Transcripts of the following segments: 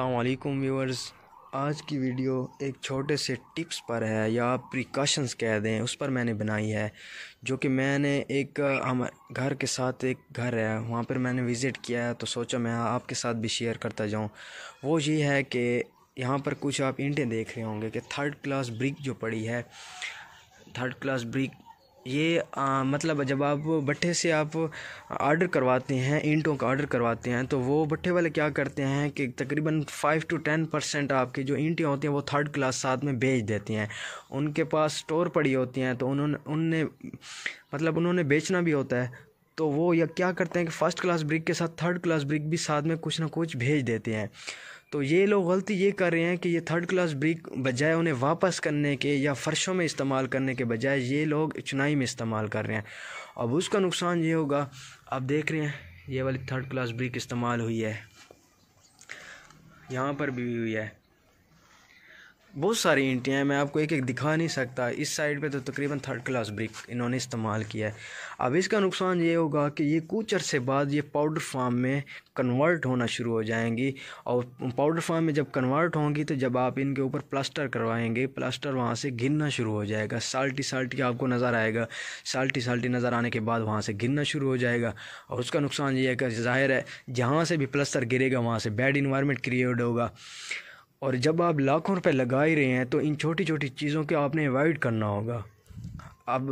असलकुम व्यूअर्स आज की वीडियो एक छोटे से टिप्स पर है या प्रिकॉशंस कह दें उस पर मैंने बनाई है जो कि मैंने एक हम घर के साथ एक घर है वहाँ पर मैंने विज़िट किया है तो सोचा मैं आपके साथ भी शेयर करता जाऊँ वो ये है कि यहाँ पर कुछ आप ईंटें देख रहे होंगे कि थर्ड क्लास ब्रिक जो पड़ी है थर्ड क्लास ब्रिक ये आ, मतलब जब आप भट्ठे से आप आर्डर करवाते हैं ईंटों का ऑर्डर करवाते हैं तो वो भट्ठे वाले क्या करते हैं कि तकरीबन फाइव टू टेन परसेंट आपकी जो ईंटें होती हैं वो थर्ड क्लास साथ में बेच देते हैं उनके पास स्टोर पड़ी होती हैं तो उन्होंने उनने मतलब उन्होंने बेचना भी होता है तो वो या क्या करते हैं कि फ़र्स्ट क्लास ब्रिक के साथ थर्ड क्लास ब्रिक भी साथ में कुछ ना कुछ भेज देते हैं तो ये लोग गलती ये कर रहे हैं कि ये थर्ड क्लास ब्रिक बजाय उन्हें वापस करने के या फर्शों में इस्तेमाल करने के बजाय ये लोग चुनाई में इस्तेमाल कर रहे हैं अब उसका नुकसान ये होगा आप देख रहे हैं ये वाली थर्ड क्लास ब्रिक इस्तेमाल हुई है यहाँ पर भी हुई है बहुत सारी इंटियाँ हैं मैं आपको एक एक दिखा नहीं सकता इस साइड पे तो तकरीबन थर्ड क्लास ब्रिक इन्होंने इस्तेमाल किया है अब इसका नुकसान ये होगा कि ये कुछ अरसे बाद ये पाउडर फार्म में कन्वर्ट होना शुरू हो जाएंगी और पाउडर फार्म में जब कन्वर्ट होंगी तो जब आप इनके ऊपर प्लास्टर करवाएंगे प्लास्टर वहाँ से गिरना शुरू हो जाएगा साल्टी साल्टी आपको नज़र आएगा साल्टी साल्टी नज़र आने के बाद वहाँ से गिरना शुरू हो जाएगा और उसका नुकसान ये है कि जाहिर है जहाँ से भी प्लस्टर गिरेगा वहाँ से बैड इन्वायरमेंट क्रिएट होगा और जब आप लाखों रुपए लगा ही रहे हैं तो इन छोटी छोटी चीज़ों के आपने अवॉइड करना होगा अब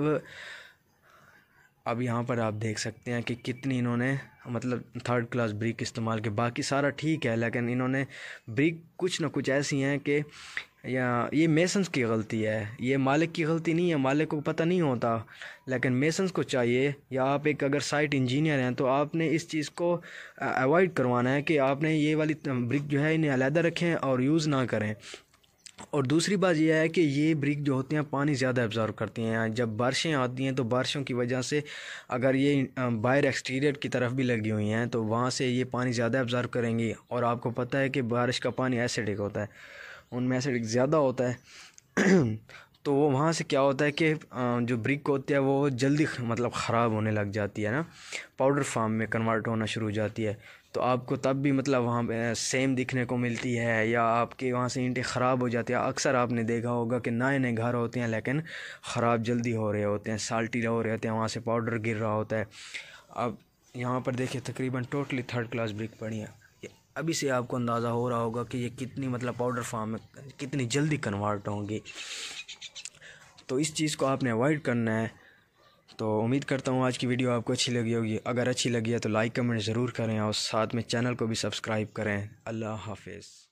अब यहाँ पर आप देख सकते हैं कि कितनी इन्होंने मतलब थर्ड क्लास ब्रिक इस्तेमाल के बाकी सारा ठीक है लेकिन इन्होंने ब्रिक कुछ ना कुछ ऐसी हैं कि या ये मेसन्स की गलती है ये मालिक की गलती नहीं है मालिक को पता नहीं होता लेकिन मेसन्स को चाहिए या आप एक अगर साइट इंजीनियर हैं तो आपने इस चीज़ को अवॉइड करवाना है कि आपने ये वाली ब्रिक जो है इन्हें अलहदा रखें और यूज़ ना करें और दूसरी बात यह है कि ये ब्रिक जो होते हैं पानी ज़्यादा एब्ज़ॉर्व करती हैं जब बारिशें आती हैं तो बारिशों की वजह से अगर ये बाहर एक्सटीरियर की तरफ भी लगी हुई हैं तो वहाँ से ये पानी ज़्यादा एब्ज़ॉर्व करेंगी और आपको पता है कि बारिश का पानी एसिडिक होता है उनमें एसिड ज़्यादा होता है तो वो वहाँ से क्या होता है कि जो ब्रिक होती है वो जल्दी मतलब ख़राब होने लग जाती है ना पाउडर फार्म में कन्वर्ट होना शुरू हो जाती है तो आपको तब भी मतलब वहाँ सेम दिखने को मिलती है या आपके वहाँ से ईंटें ख़राब हो जाती है अक्सर आपने देखा होगा कि नए नए घर होते हैं लेकिन ख़राब जल्दी हो रहे होते हैं साल्टी हो रहे होते हैं वहाँ से पाउडर गिर रहा होता है अब यहाँ पर देखिए तकरीबन टोटली थर्ड क्लास ब्रिक पड़ी है अभी से आपको अंदाज़ा हो रहा होगा कि ये कितनी मतलब पाउडर फॉर्म में कितनी जल्दी कन्वर्ट होंगी तो इस चीज़ को आपने अवॉइड करना है तो उम्मीद करता हूँ आज की वीडियो आपको अच्छी लगी होगी अगर अच्छी लगी है तो लाइक कमेंट ज़रूर करें और साथ में चैनल को भी सब्सक्राइब करें अल्लाह हाफिज़